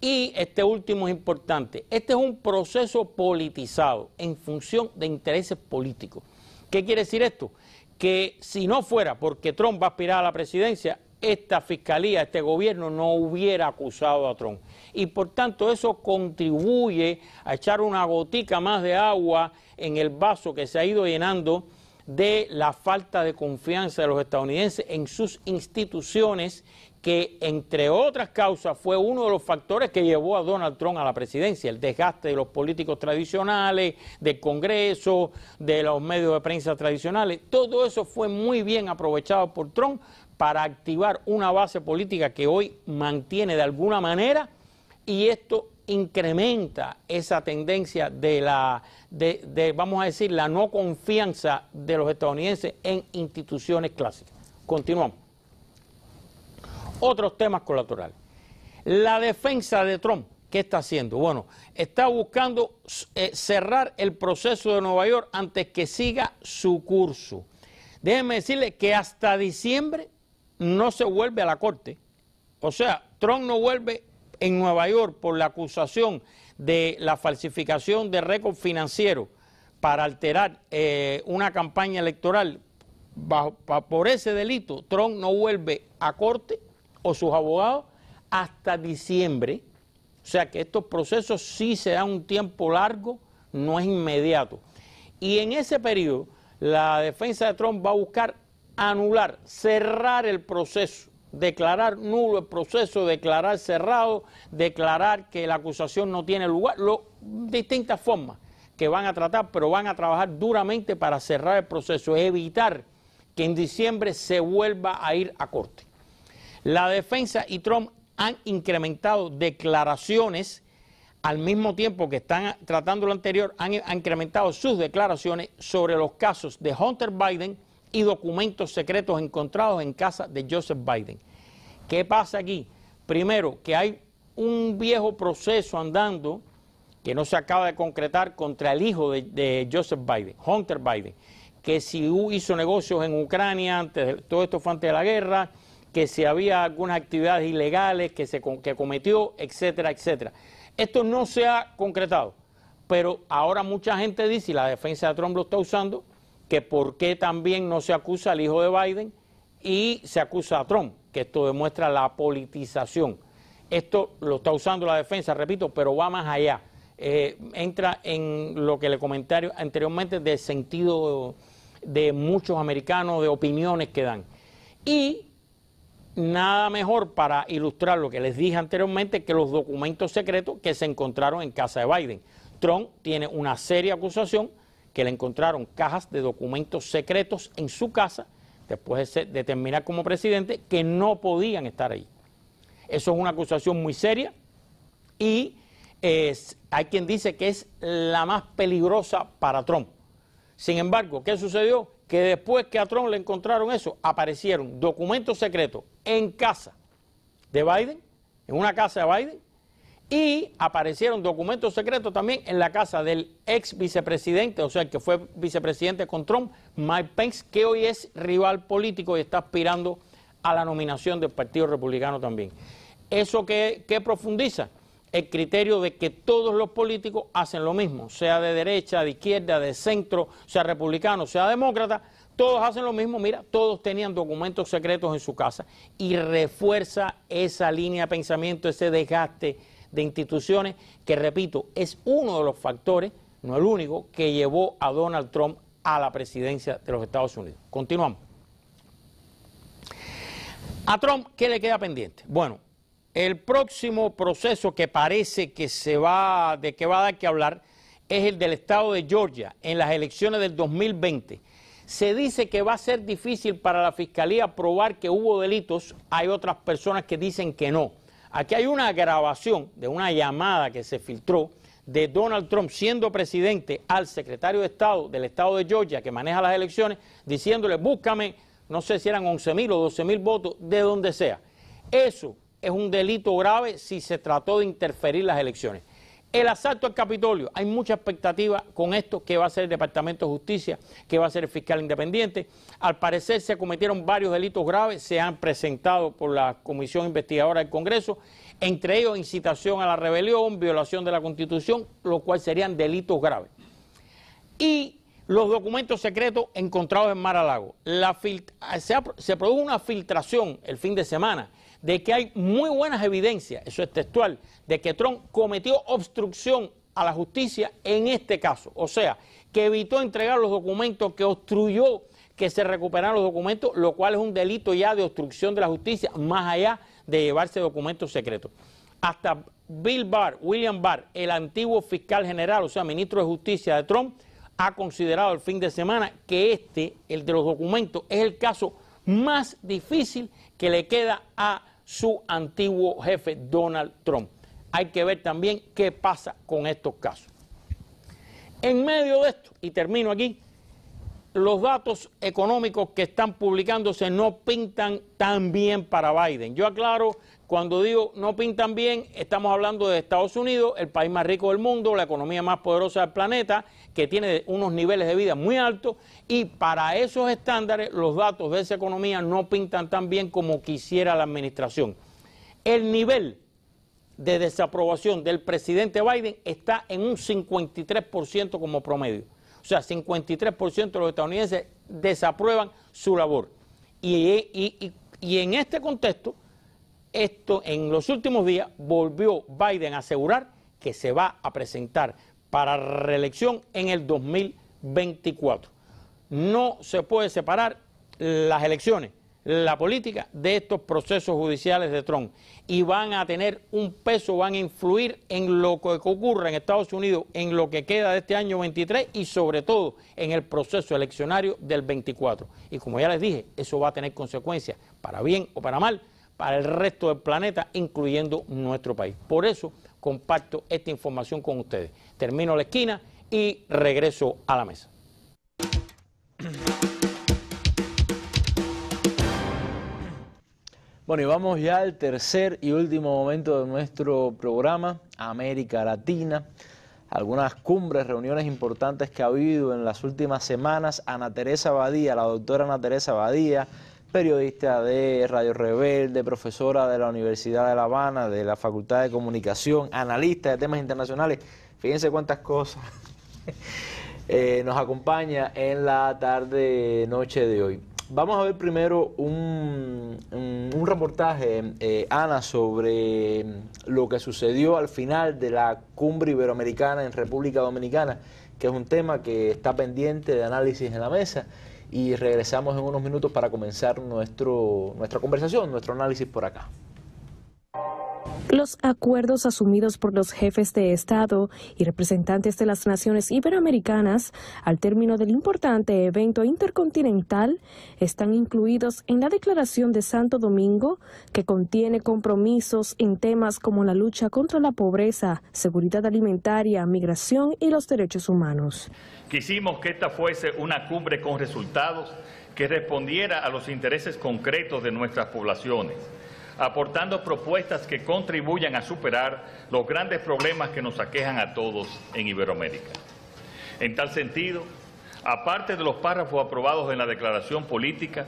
Y este último es importante. Este es un proceso politizado en función de intereses políticos. ¿Qué quiere decir esto? Que si no fuera porque Trump va a aspirar a la presidencia, esta fiscalía, este gobierno no hubiera acusado a Trump. Y por tanto eso contribuye a echar una gotica más de agua en el vaso que se ha ido llenando de la falta de confianza de los estadounidenses en sus instituciones que entre otras causas fue uno de los factores que llevó a Donald Trump a la presidencia, el desgaste de los políticos tradicionales, del Congreso, de los medios de prensa tradicionales, todo eso fue muy bien aprovechado por Trump para activar una base política que hoy mantiene de alguna manera y esto incrementa esa tendencia de la, de, de, vamos a decir, la no confianza de los estadounidenses en instituciones clásicas. Continuamos. Otros temas colaterales. La defensa de Trump, ¿qué está haciendo? Bueno, está buscando eh, cerrar el proceso de Nueva York antes que siga su curso. Déjenme decirle que hasta diciembre no se vuelve a la corte. O sea, Trump no vuelve en Nueva York por la acusación de la falsificación de récord financiero para alterar eh, una campaña electoral por ese delito, Trump no vuelve a corte o sus abogados hasta diciembre. O sea que estos procesos sí se dan un tiempo largo, no es inmediato. Y en ese periodo, la defensa de Trump va a buscar anular, cerrar el proceso, declarar nulo el proceso, declarar cerrado, declarar que la acusación no tiene lugar, lo, distintas formas que van a tratar, pero van a trabajar duramente para cerrar el proceso, evitar que en diciembre se vuelva a ir a corte. La defensa y Trump han incrementado declaraciones al mismo tiempo que están tratando lo anterior, han, incrementado sus declaraciones sobre los casos de Hunter Biden y documentos secretos encontrados en casa de Joseph Biden. ¿Qué pasa aquí? Primero, que hay un viejo proceso andando que no se acaba de concretar contra el hijo de, de Joseph Biden, Hunter Biden, que si hizo negocios en Ucrania, antes de, todo esto fue antes de la guerra, que si había algunas actividades ilegales que se cometió, etcétera, etcétera. Esto no se ha concretado, pero ahora mucha gente dice, y la defensa de Trump lo está usando, que por qué también no se acusa al hijo de Biden y se acusa a Trump, que esto demuestra la politización. Esto lo está usando la defensa, repito, pero va más allá. Eh, entra en lo que le comenté anteriormente del sentido de muchos americanos, de opiniones que dan. Y nada mejor para ilustrar lo que les dije anteriormente que los documentos secretos que se encontraron en casa de Biden. Trump tiene una seria acusación que le encontraron cajas de documentos secretos en su casa después de terminar como presidente que no podían estar ahí. Eso es una acusación muy seria y hay quien dice que es la más peligrosa para Trump. Sin embargo, ¿qué sucedió? que después que a Trump le encontraron eso, aparecieron documentos secretos en casa de Biden, en una casa de Biden, y aparecieron documentos secretos también en la casa del ex vicepresidente, o sea, el que fue vicepresidente con Trump, Mike Pence, que hoy es rival político y está aspirando a la nominación del Partido Republicano también. ¿Eso qué, qué profundiza? el criterio de que todos los políticos hacen lo mismo, sea de derecha, de izquierda, de centro, sea republicano, sea demócrata, todos hacen lo mismo, mira, todos tenían documentos secretos en su casa y refuerza esa línea de pensamiento, ese desgaste de instituciones que, repito, es uno de los factores, no el único, que llevó a Donald Trump a la presidencia de los Estados Unidos. Continuamos. A Trump, ¿qué le queda pendiente? Bueno, el próximo proceso que parece que se va, de que va a dar que hablar, es el del estado de Georgia en las elecciones del 2020. Se dice que va a ser difícil para la fiscalía probar que hubo delitos. Hay otras personas que dicen que no. Aquí hay una grabación de una llamada que se filtró de Donald Trump siendo presidente al secretario de Estado del estado de Georgia que maneja las elecciones, diciéndole búscame, no sé si eran 11 mil o 12 mil votos, de donde sea. Eso es un delito grave si se trató de interferir las elecciones. El asalto al Capitolio, hay mucha expectativa con esto que va a ser el Departamento de Justicia, que va a ser el fiscal independiente. Al parecer se cometieron varios delitos graves, se han presentado por la Comisión Investigadora del Congreso, entre ellos incitación a la rebelión, violación de la Constitución, lo cual serían delitos graves. Y los documentos secretos encontrados en Mar Lago. se produjo una filtración el fin de semana de que hay muy buenas evidencias, eso es textual, de que Trump cometió obstrucción a la justicia en este caso. O sea, que evitó entregar los documentos, que obstruyó que se recuperaran los documentos, lo cual es un delito ya de obstrucción de la justicia, más allá de llevarse documentos secretos. Hasta Bill Barr, William Barr, el antiguo fiscal general, o sea, ministro de Justicia de Trump, ha considerado el fin de semana que este, el de los documentos, es el caso más difícil que le queda a su antiguo jefe Donald Trump. Hay que ver también qué pasa con estos casos. En medio de esto, y termino aquí, los datos económicos que están publicándose no pintan tan bien para Biden. Yo aclaro, cuando digo no pintan bien, estamos hablando de Estados Unidos, el país más rico del mundo, la economía más poderosa del planeta, que tiene unos niveles de vida muy altos y para esos estándares los datos de esa economía no pintan tan bien como quisiera la administración. El nivel de desaprobación del presidente Biden está en un 53% como promedio. O sea, 53% de los estadounidenses desaprueban su labor. Y, y en este contexto, esto en los últimos días volvió Biden a asegurar que se va a presentar para reelección en el 2024. No se puede separar las elecciones, la política de estos procesos judiciales de Trump y van a tener un peso, van a influir en lo que ocurra en Estados Unidos, en lo que queda de este año 23 y sobre todo en el proceso eleccionario del 24. Y como ya les dije, eso va a tener consecuencias, para bien o para mal, para el resto del planeta, incluyendo nuestro país. Por eso Compacto esta información con ustedes. Termino la esquina y regreso a la mesa. Bueno, y vamos ya al tercer y último momento de nuestro programa, América Latina. Algunas cumbres, reuniones importantes que ha habido en las últimas semanas. Ana Teresa Badía, la doctora Ana Teresa Badía, periodista de Radio Rebelde, profesora de la Universidad de La Habana, de la Facultad de Comunicación, analista de temas internacionales. Fíjense cuántas cosas [LAUGHS] eh, nos acompaña en la tarde, noche de hoy. Vamos a ver primero un, reportaje, eh, Ana, sobre lo que sucedió al final de la cumbre iberoamericana en República Dominicana, que es un tema que está pendiente de análisis en la mesa y regresamos en unos minutos para comenzar nuestro, nuestra conversación, nuestro análisis por acá los acuerdos asumidos por los jefes de Estado y representantes de las naciones iberoamericanas al término del importante evento intercontinental están incluidos en la Declaración de Santo Domingo, que contiene compromisos en temas como la lucha contra la pobreza, seguridad alimentaria, migración y los derechos humanos. Quisimos que esta fuese una cumbre con resultados que respondiera a los intereses concretos de nuestras poblaciones aportando propuestas que contribuyan a superar los grandes problemas que nos aquejan a todos en Iberoamérica. En tal sentido, aparte de los párrafos aprobados en la declaración política,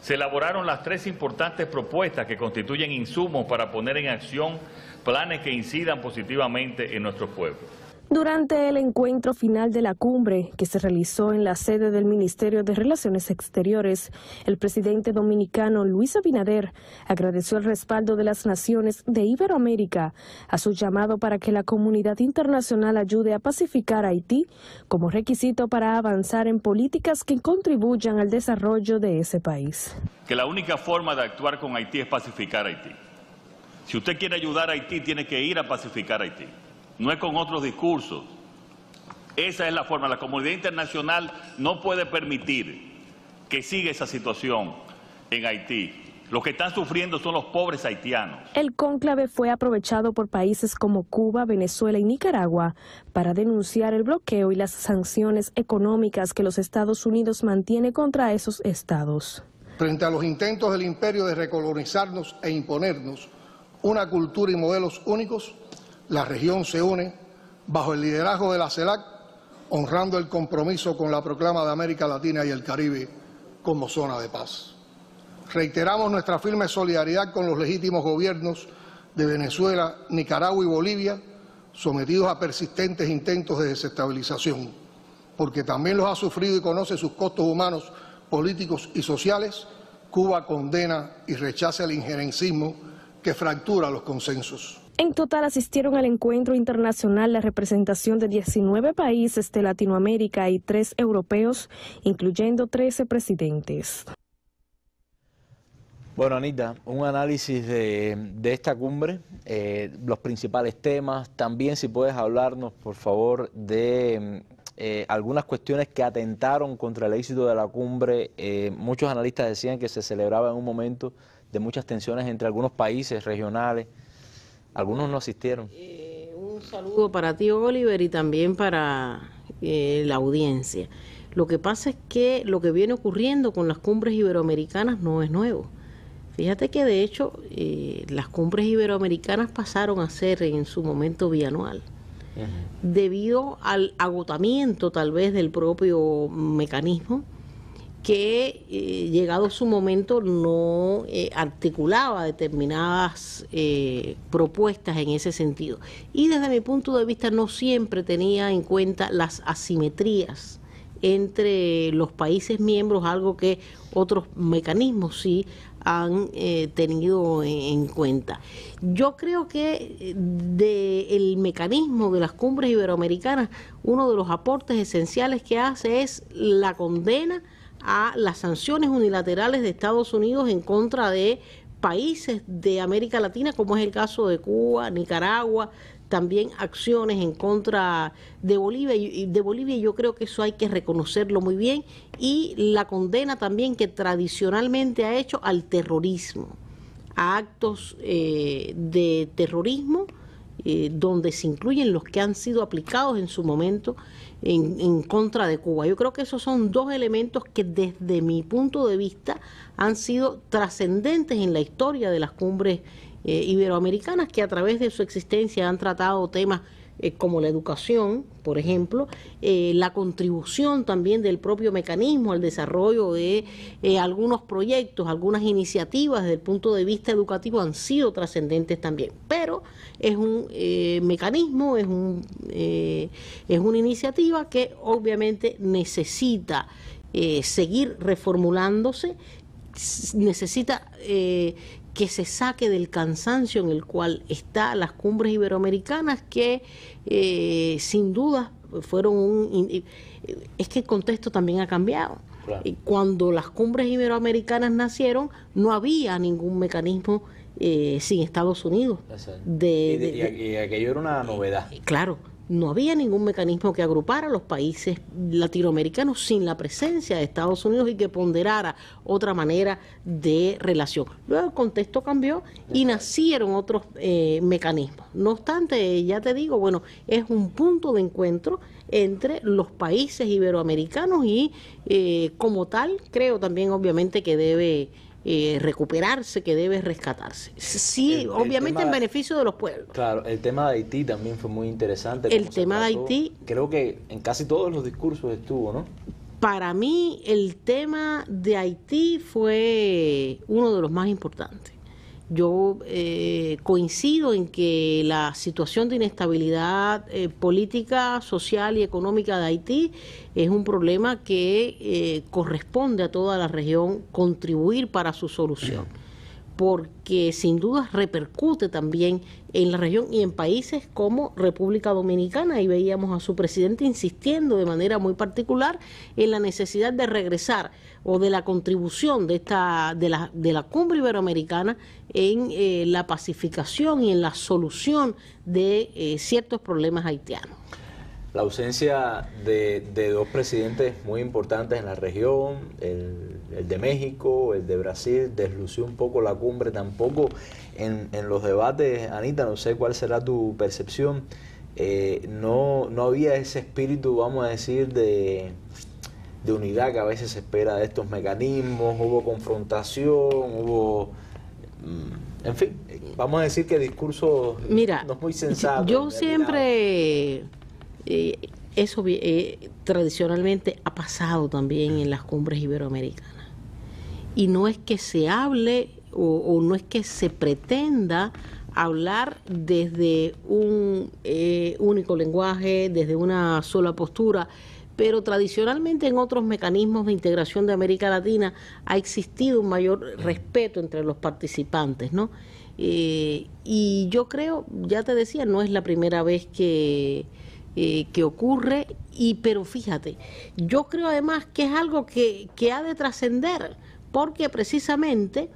se elaboraron las tres importantes propuestas que constituyen insumos para poner en acción planes que incidan positivamente en nuestros pueblos. Durante el encuentro final de la cumbre que se realizó en la sede del Ministerio de Relaciones Exteriores, el presidente dominicano Luis Abinader agradeció el respaldo de las naciones de Iberoamérica a su llamado para que la comunidad internacional ayude a pacificar Haití como requisito para avanzar en políticas que contribuyan al desarrollo de ese país. Que la única forma de actuar con Haití es pacificar Haití. Si usted quiere ayudar a Haití, tiene que ir a pacificar Haití no es con otros discursos. Esa es la forma. La comunidad internacional no puede permitir que siga esa situación en Haití. Los que están sufriendo son los pobres haitianos. El cónclave fue aprovechado por países como Cuba, Venezuela y Nicaragua para denunciar el bloqueo y las sanciones económicas que los Estados Unidos mantiene contra esos estados. Frente a los intentos del imperio de recolonizarnos e imponernos una cultura y modelos únicos, la región se une bajo el liderazgo de la CELAC, honrando el compromiso con la proclama de América Latina y el Caribe como zona de paz. Reiteramos nuestra firme solidaridad con los legítimos gobiernos de Venezuela, Nicaragua y Bolivia, sometidos a persistentes intentos de desestabilización, porque también los ha sufrido y conoce sus costos humanos, políticos y sociales, Cuba condena y rechaza el injerencismo que fractura los consensos. En total asistieron al encuentro internacional la representación de 19 países de Latinoamérica y tres europeos, incluyendo 13 presidentes. Bueno, Anita, un análisis de, esta cumbre, eh, los principales temas, también si puedes hablarnos, por favor, de eh, algunas cuestiones que atentaron contra el éxito de la cumbre. Eh, muchos analistas decían que se celebraba en un momento de muchas tensiones entre algunos países regionales. Algunos no asistieron. Eh, un saludo para ti, Oliver, y también para eh, la audiencia. Lo que pasa es que lo que viene ocurriendo con las cumbres iberoamericanas no es nuevo. Fíjate que de hecho eh, las cumbres iberoamericanas pasaron a ser en su momento bianual debido al agotamiento tal vez del propio mecanismo que eh, llegado su momento no eh, articulaba determinadas eh, propuestas en ese sentido. Y desde mi punto de vista no siempre tenía en cuenta las asimetrías entre los países miembros, algo que otros mecanismos sí han tenido en, cuenta. Yo creo que del mecanismo de las cumbres iberoamericanas, uno de los aportes esenciales que hace es la condena, a las sanciones unilaterales de Estados Unidos en contra de países de América Latina, como es el caso de Cuba, Nicaragua, también acciones en contra de Bolivia y de Bolivia yo creo que eso hay que reconocerlo muy bien y la condena también que tradicionalmente ha hecho al terrorismo, a actos eh, de terrorismo eh, donde se incluyen los que han sido aplicados en su momento en, contra de Cuba. Yo creo que esos son dos elementos que desde mi punto de vista han sido trascendentes en la historia de las cumbres eh, iberoamericanas que a través de su existencia han tratado temas eh, como la educación, por ejemplo, eh, la contribución también del propio mecanismo al desarrollo de eh, algunos proyectos, algunas iniciativas desde el punto de vista educativo han sido trascendentes también. Pero es un mecanismo, es, un, es una iniciativa que obviamente necesita seguir reformulándose necesita que se saque del cansancio en el cual están las cumbres iberoamericanas que eh, sin duda fueron un... Eh, es que el contexto también ha cambiado. Cuando las cumbres iberoamericanas nacieron, no había ningún mecanismo eh, sin Estados Unidos. De, y, aquello era una novedad. claro, no había ningún mecanismo que agrupara a los países latinoamericanos sin la presencia de Estados Unidos y que ponderara otra manera de relación. Luego el contexto cambió y nacieron otros eh, mecanismos. No obstante, ya te digo, bueno, es un punto de encuentro entre los países iberoamericanos y eh, como tal creo también obviamente que debe eh, recuperarse, que debe rescatarse. Sí, obviamente en beneficio de los pueblos. Claro, el tema de Haití también fue muy interesante. El tema de Haití. Creo que en casi todos los discursos estuvo, ¿no? Para mí el tema de Haití fue uno de los más importantes yo eh, coincido en que la situación de inestabilidad eh, política, social y económica de Haití es un problema que eh, corresponde a toda la región contribuir para su solución porque sin duda repercute también en la región y en países como República Dominicana. Y veíamos a su presidente insistiendo de manera muy particular en la necesidad de regresar o de la contribución de, esta, de, la, de la cumbre iberoamericana en eh, la pacificación y en la solución de eh, ciertos problemas haitianos la ausencia de, dos presidentes muy importantes en la región, el, de México, el de Brasil, deslució un poco la cumbre tampoco en, los debates, Anita, no sé cuál será tu percepción, eh, no, había ese espíritu, vamos a decir, de, unidad que a veces se espera de estos mecanismos, hubo confrontación, hubo... Mm, en fin, vamos a decir que discurso no es muy sensato. Yo siempre eh, eso eh, tradicionalmente ha pasado también en las cumbres iberoamericanas. Y no es que se hable o, no es que se pretenda hablar desde un eh, único lenguaje, desde una sola postura, pero tradicionalmente en otros mecanismos de integración de América Latina ha existido un mayor respeto entre los participantes, ¿no? y yo creo, ya te decía, no es la primera vez que eh, que ocurre. Y pero fíjate, yo creo además que es algo que, ha de trascender, porque precisamente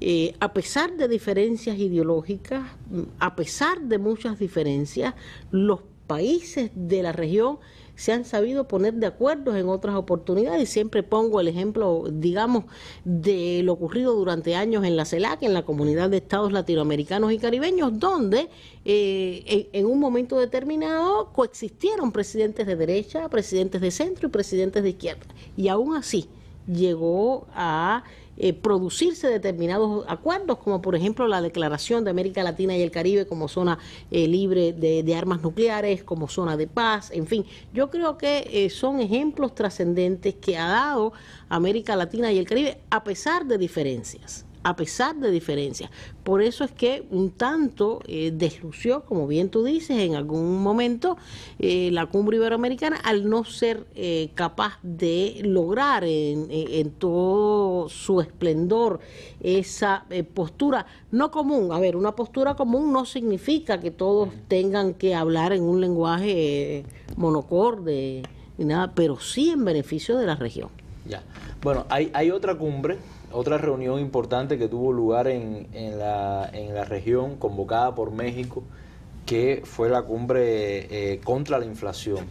eh, a pesar de diferencias ideológicas, mm, a pesar de muchas diferencias, los países de la región se han sabido poner de acuerdo en otras oportunidades. Y siempre pongo el ejemplo, digamos, de lo ocurrido durante años en la CELAC, en la Comunidad de Estados Latinoamericanos y Caribeños, donde eh, en, en un momento determinado coexistieron presidentes de derecha, presidentes de centro y presidentes de izquierda. Y aún así llegó a eh, producirse determinados acuerdos, como por ejemplo la declaración de América Latina y el Caribe como zona eh, libre de, armas nucleares, como zona de paz, en fin. Yo creo que eh, son ejemplos trascendentes que ha dado América Latina y el Caribe a pesar de diferencias a pesar de diferencias. Por eso es que un tanto eh, deslució, como bien tú dices, en algún momento eh, la cumbre iberoamericana al no ser eh, capaz de lograr en, todo su esplendor esa postura no común. A ver, una postura común no significa que todos tengan que hablar en un lenguaje monocorde. ni nada, pero sí en beneficio de la región. Ya. Bueno, hay, hay otra cumbre otra reunión importante que tuvo lugar en, en, la, en la región convocada por México, que fue la cumbre eh, contra la inflación.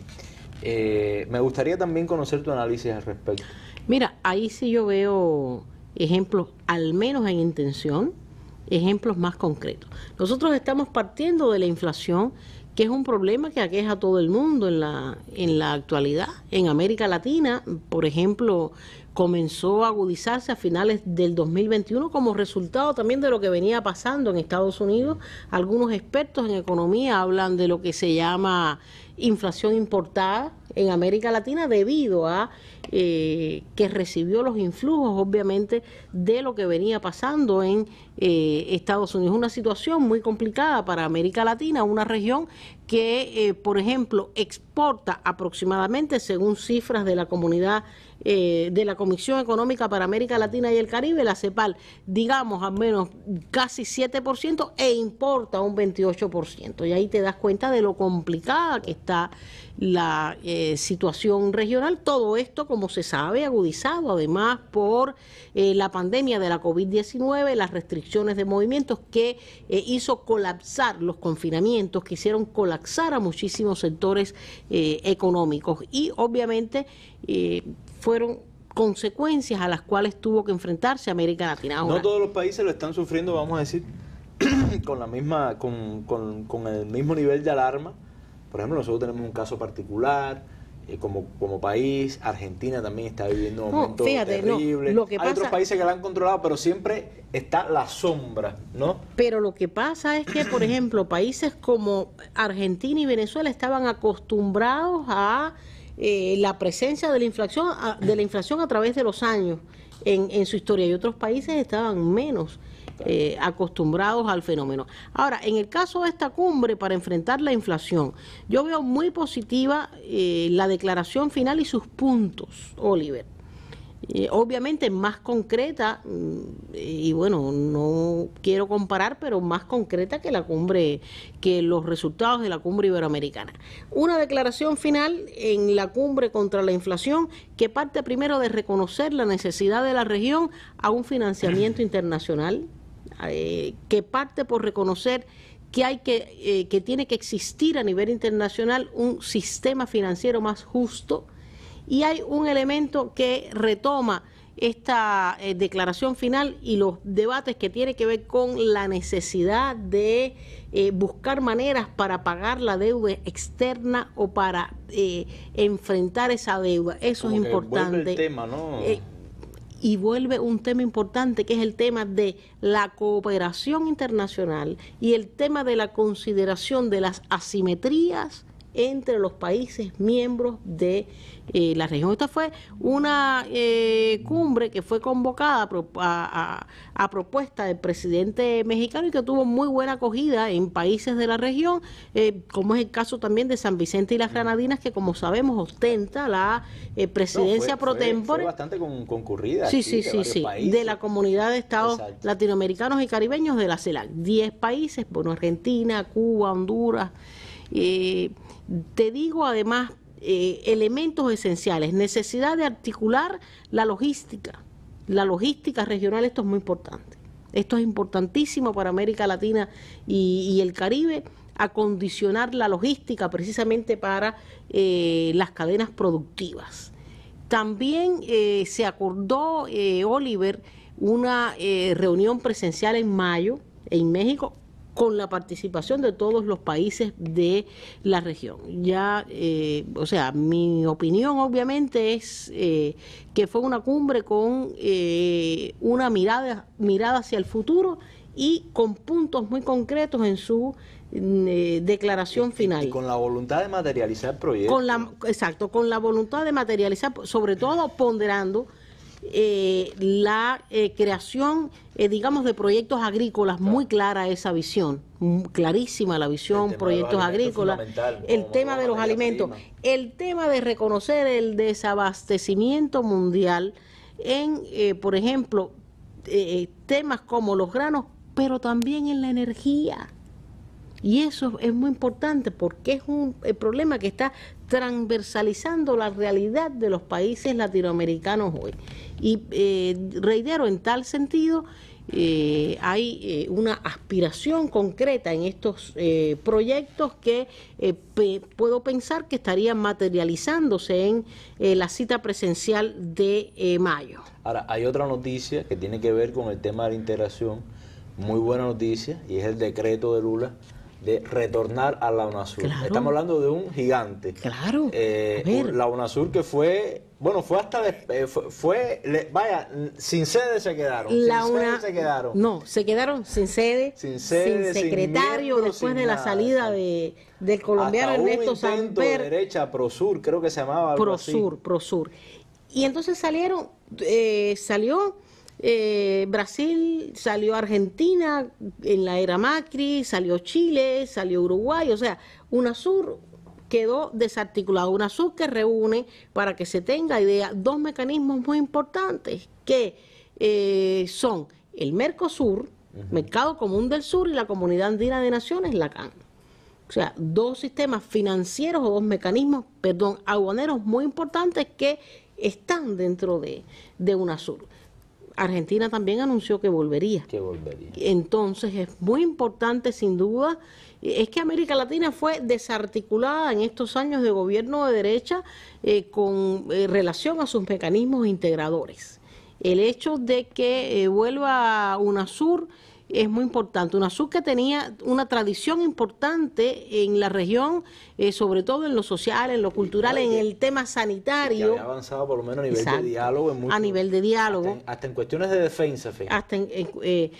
Eh, me gustaría también conocer tu análisis al respecto. Mira, ahí sí yo veo ejemplos, al menos en intención, ejemplos más concretos. Nosotros estamos partiendo de la inflación, que es un problema que aqueja a todo el mundo en la, en la actualidad. En América Latina, por ejemplo, comenzó a agudizarse a finales del 2021 como resultado también de lo que venía pasando en Estados Unidos. Algunos expertos en economía hablan de lo que se llama inflación importada en América Latina debido a eh, que recibió los influjos, obviamente, de lo que venía pasando en eh, Estados Unidos. Una situación muy complicada para América Latina, una región que, eh, por ejemplo, exporta aproximadamente, según cifras de la comunidad eh, de la Comisión Económica para América Latina y el Caribe, la CEPAL, digamos al menos casi 7% e importa un 28%. Y ahí te das cuenta de lo complicada que está la eh, situación regional. Todo esto, como se sabe, agudizado además por eh, la pandemia de la COVID-19, las restricciones de movimientos que hizo colapsar los confinamientos, que hicieron colapsar a muchísimos sectores económicos. Y obviamente fueron consecuencias a las cuales tuvo que enfrentarse América Latina. no todos los países lo están sufriendo, vamos a decir, [CLEARS THROAT] con la misma, con, con, con, el mismo nivel de alarma. Por ejemplo, nosotros tenemos un caso particular. Eh, como, como país, Argentina también está viviendo un momento terrible. Hay otros países que la han controlado, pero siempre está la sombra, ¿no? Pero lo que pasa es que, por ejemplo, países como Argentina y Venezuela estaban acostumbrados a eh, la presencia de la inflación de la inflación a través de los años en, su historia y otros países estaban menos eh, acostumbrados al fenómeno. Ahora, en el caso de esta cumbre para enfrentar la inflación, yo veo muy positiva eh, la declaración final y sus puntos, Oliver. Eh, obviamente más concreta, mm, y bueno, no quiero comparar, pero más concreta que la cumbre, que los resultados de la cumbre iberoamericana. Una declaración final en la cumbre contra la inflación que parte primero de reconocer la necesidad de la región a un financiamiento [CLEARS THROAT] internacional, eh, que parte por reconocer que hay que, eh, que tiene que existir a nivel internacional un sistema financiero más justo y hay un elemento que retoma esta eh, declaración final y los debates que tiene que ver con la necesidad de eh, buscar maneras para pagar la deuda externa o para eh, enfrentar esa deuda. Eso es importante. y vuelve un tema importante que es el tema de la cooperación internacional y el tema de la consideración de las asimetrías entre los países miembros de eh, la región. Esta fue una eh, cumbre que fue convocada a, propuesta del presidente mexicano y que tuvo muy buena acogida en países de la región, eh, como es el caso también de San Vicente y las Granadinas, que como sabemos ostenta la presidencia pro tempore. bastante concurrida. Sí, sí, sí, sí. De la comunidad de estados latinoamericanos y caribeños de la CELAC. Diez países, bueno, Argentina, Cuba, Honduras. Eh, te digo además eh, elementos esenciales, necesidad de articular la logística. La logística regional, esto es muy importante. Esto es importantísimo para América Latina y, el Caribe, acondicionar la logística precisamente para eh, las cadenas productivas. También eh, se acordó, Oliver, una reunión presencial en mayo en México con la participación de todos los países de la región. Ya, eh, o sea, mi opinión obviamente es eh, que fue una cumbre con eh, una mirada, mirada hacia el futuro y con puntos muy concretos en su mm, declaración final. Y con la voluntad de materializar proyectos. Con la, exacto, con la voluntad de materializar, sobre todo ponderando eh, la eh, creación, eh, digamos, de proyectos agrícolas, muy clara esa visión, clarísima la visión, proyectos agrícolas, el tema de los alimentos, el tema de reconocer el desabastecimiento mundial en, por ejemplo, temas como los granos, pero también en la energía. Y eso es muy importante porque es un problema que está transversalizando la realidad de los países latinoamericanos hoy. Y eh, reitero, en tal sentido, eh, hay eh, una aspiración concreta en estos proyectos que puedo pensar que estarían materializándose en la cita presencial de mayo. Ahora, hay otra noticia que tiene que ver con el tema de la integración, muy buena noticia, y es el decreto de Lula de retornar a la UNASUR. Estamos hablando de un gigante. Claro. Eh, la UNASUR que fue, bueno, fue hasta, después, eh, fue, vaya, sin sede se quedaron. La sin sede se quedaron. No, se quedaron sin sede, sin, secretario, después de la salida de, del colombiano hasta Ernesto un Samper. De derecha, Prosur, creo que se llamaba. Algo Prosur, pro sur, Y entonces salieron, eh, salió eh, Brasil, salió Argentina en la era Macri, salió Chile, salió Uruguay, o sea, UNASUR quedó desarticulado. UNASUR que reúne, para que se tenga idea, dos mecanismos muy importantes que eh, son el Mercosur, Mercado Común del Sur, y la Comunidad Andina de Naciones, la CAN. O sea, dos sistemas financieros o dos mecanismos, perdón, aguaneros muy importantes que están dentro de, de UNASUR. Argentina también anunció que volvería. Entonces es muy importante, sin duda, es que América Latina fue desarticulada en estos años de gobierno de derecha eh, con eh, relación a sus mecanismos integradores. El hecho de que eh, vuelva UNASUR es muy importante. UNASUR que tenía una tradición importante en la región, eh, sobre todo en lo social, en lo cultural, en el tema sanitario. había avanzado por lo menos a nivel de diálogo. a nivel de diálogo. Hasta en, cuestiones de defensa, fíjate. Hasta en, eh,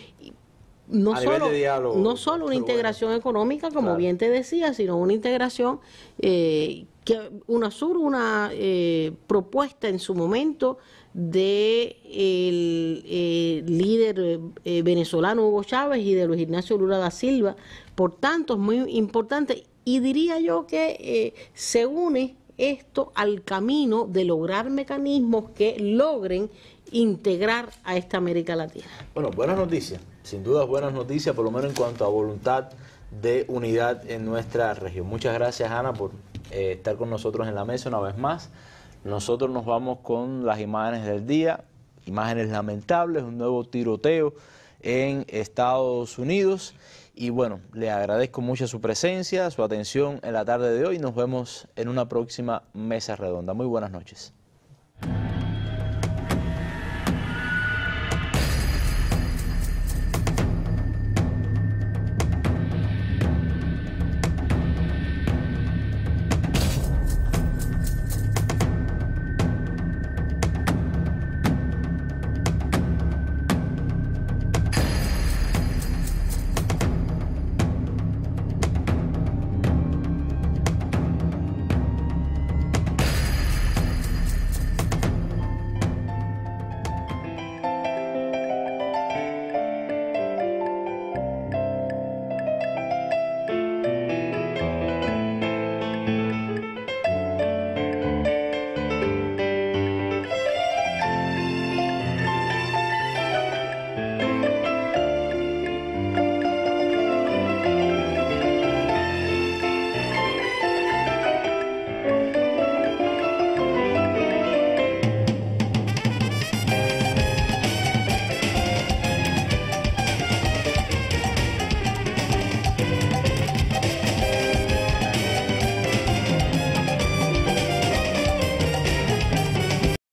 no, solo, no solo una integración económica, como bien te decía, sino una integración eh, que UNASUR, una eh, propuesta en su momento de el, eh, líder eh, venezolano Hugo Chávez y de Luis Ignacio Lula da Silva. Por tanto, es muy importante y diría yo que eh, se une esto al camino de lograr mecanismos que logren integrar a esta América Latina. Bueno, buenas noticias, sin duda buenas noticias, por lo menos en cuanto a voluntad de unidad en nuestra región. Muchas gracias Ana por estar con nosotros en la mesa una vez más. Nosotros nos vamos con las imágenes del día, imágenes lamentables, un nuevo tiroteo en Estados Unidos. Y bueno, le agradezco mucho su presencia, su atención en la tarde de hoy. Nos vemos en una próxima mesa redonda. Muy buenas noches.